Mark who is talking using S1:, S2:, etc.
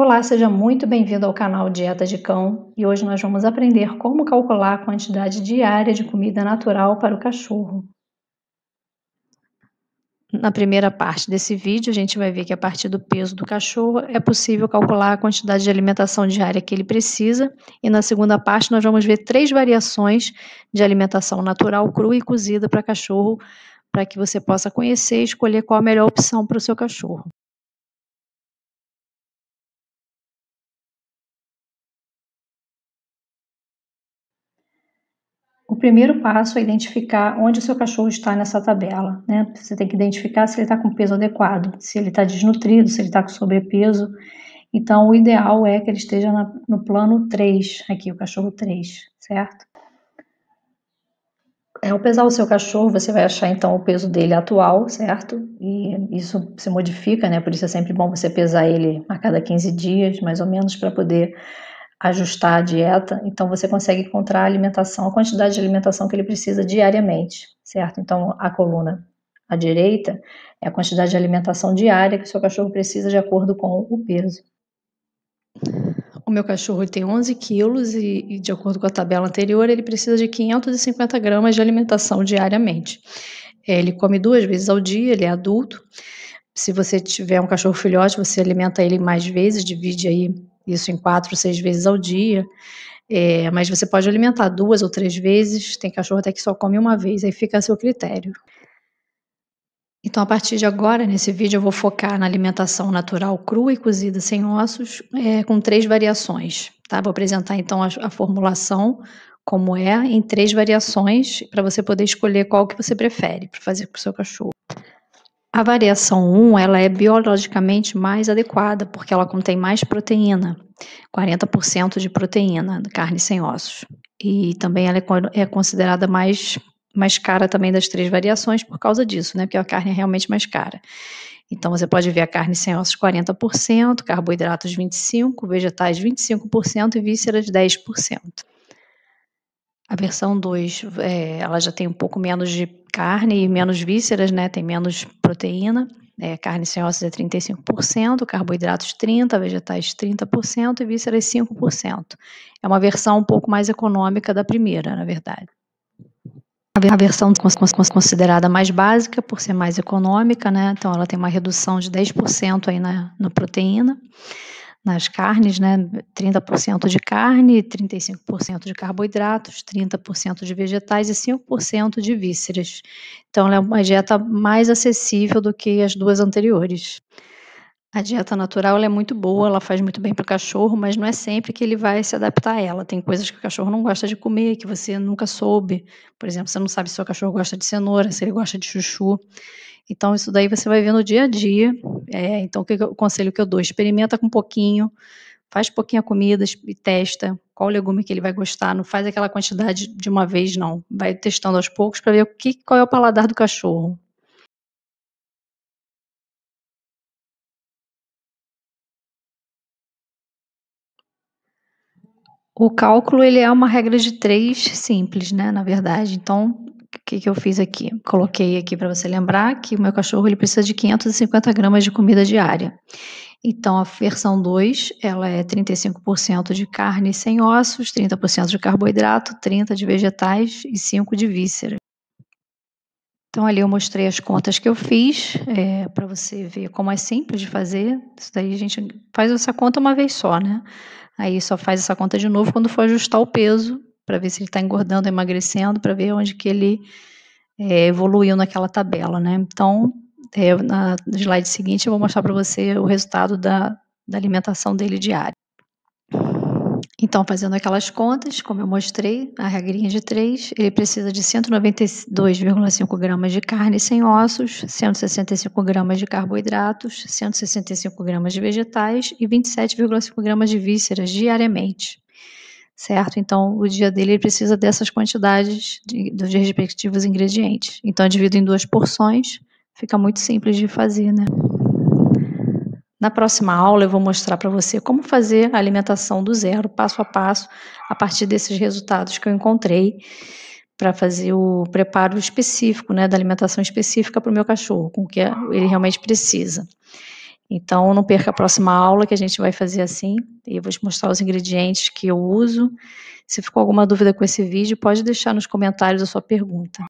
S1: Olá, seja muito bem-vindo ao canal Dieta de Cão e hoje nós vamos aprender como calcular a quantidade diária de comida natural para o cachorro. Na primeira parte desse vídeo, a gente vai ver que a partir do peso do cachorro é possível calcular a quantidade de alimentação diária que ele precisa, e na segunda parte, nós vamos ver três variações de alimentação natural, crua e cozida para cachorro, para que você possa conhecer e escolher qual a melhor opção para o seu cachorro. O primeiro passo é identificar onde o seu cachorro está nessa tabela. Né? Você tem que identificar se ele está com peso adequado, se ele está desnutrido, se ele está com sobrepeso. Então, o ideal é que ele esteja na, no plano 3, aqui, o cachorro 3, certo? É, ao pesar o seu cachorro, você vai achar então o peso dele atual, certo? E isso se modifica, né? Por isso é sempre bom você pesar ele a cada 15 dias, mais ou menos, para poder ajustar a dieta, então você consegue encontrar a alimentação, a quantidade de alimentação que ele precisa diariamente, certo? Então a coluna à direita é a quantidade de alimentação diária que o seu cachorro precisa de acordo com o peso. O meu cachorro tem 11 quilos e, e, de acordo com a tabela anterior, ele precisa de 550 gramas de alimentação diariamente. Ele come duas vezes ao dia, ele é adulto. Se você tiver um cachorro filhote, você alimenta ele mais vezes, divide aí isso em quatro, seis vezes ao dia. É, mas você pode alimentar duas ou três vezes, tem cachorro até que só come uma vez, aí fica a seu critério. Então, a partir de agora, nesse vídeo, eu vou focar na alimentação natural crua e cozida sem ossos, é, com três variações. Tá? Vou apresentar então a, a formulação, como é, em três variações, para você poder escolher qual que você prefere para fazer com o seu cachorro. A variação 1 ela é biologicamente mais adequada, porque ela contém mais proteína, 40% de proteína da carne sem ossos. E também ela é, é considerada mais, mais cara também das três variações por causa disso, né? Porque a carne é realmente mais cara. Então você pode ver a carne sem ossos 40%, carboidratos 25%, vegetais 25% e vísceras 10%. A versão 2, é, ela já tem um pouco menos de carne e menos vísceras, né? Tem menos proteína. É, carne sem ossos é 35%, carboidratos 30%, vegetais 30% e vísceras 5%. É uma versão um pouco mais econômica da primeira, na verdade. A versão considerada mais básica, por ser mais econômica, né? Então ela tem uma redução de 10% aí na, na proteína nas carnes, né? 30% de carne, 35% de carboidratos, 30% de vegetais e 5% de vísceras. Então, ela é uma dieta mais acessível do que as duas anteriores. A dieta natural é muito boa, ela faz muito bem para o cachorro, mas não é sempre que ele vai se adaptar a ela. Tem coisas que o cachorro não gosta de comer, que você nunca soube. Por exemplo, você não sabe se o seu cachorro gosta de cenoura, se ele gosta de chuchu. Então, isso daí você vai ver no dia a dia. É, então, o, que eu, o conselho que eu dou? Experimenta com um pouquinho, faz pouquinha comida e testa qual legume que ele vai gostar. Não faz aquela quantidade de uma vez, não. Vai testando aos poucos para ver o que, qual é o paladar do cachorro. O cálculo ele é uma regra de três simples, né? Na verdade, então o que, que eu fiz aqui? Coloquei aqui para você lembrar que o meu cachorro ele precisa de 550 gramas de comida diária. Então, a versão 2, ela é 35% de carne sem ossos, 30% de carboidrato, 30% de vegetais e 5% de vísceras. Então, ali eu mostrei as contas que eu fiz, é, para você ver como é simples de fazer. Isso daí a gente faz essa conta uma vez só, né? Aí só faz essa conta de novo quando for ajustar o peso, para ver se ele está engordando, emagrecendo, para ver onde que ele é, evoluiu naquela tabela, né? Então, é, na slide seguinte eu vou mostrar para você o resultado da, da alimentação dele diária. Então, fazendo aquelas contas, como eu mostrei, a regrinha de 3, ele precisa de 192,5 gramas de carne sem ossos, 165 gramas de carboidratos, 165 gramas de vegetais e 27,5 gramas de vísceras diariamente. Certo? Então, o dia dele ele precisa dessas quantidades de, dos respectivos ingredientes. Então, eu divido em duas porções, fica muito simples de fazer, né? Na próxima aula eu vou mostrar para você como fazer a alimentação do zero, passo a passo, a partir desses resultados que eu encontrei para fazer o preparo específico, né, da alimentação específica para o meu cachorro, com o que ele realmente precisa. Então, não perca a próxima aula que a gente vai fazer assim e eu vou te mostrar os ingredientes que eu uso. Se ficou alguma dúvida com esse vídeo, pode deixar nos comentários a sua pergunta.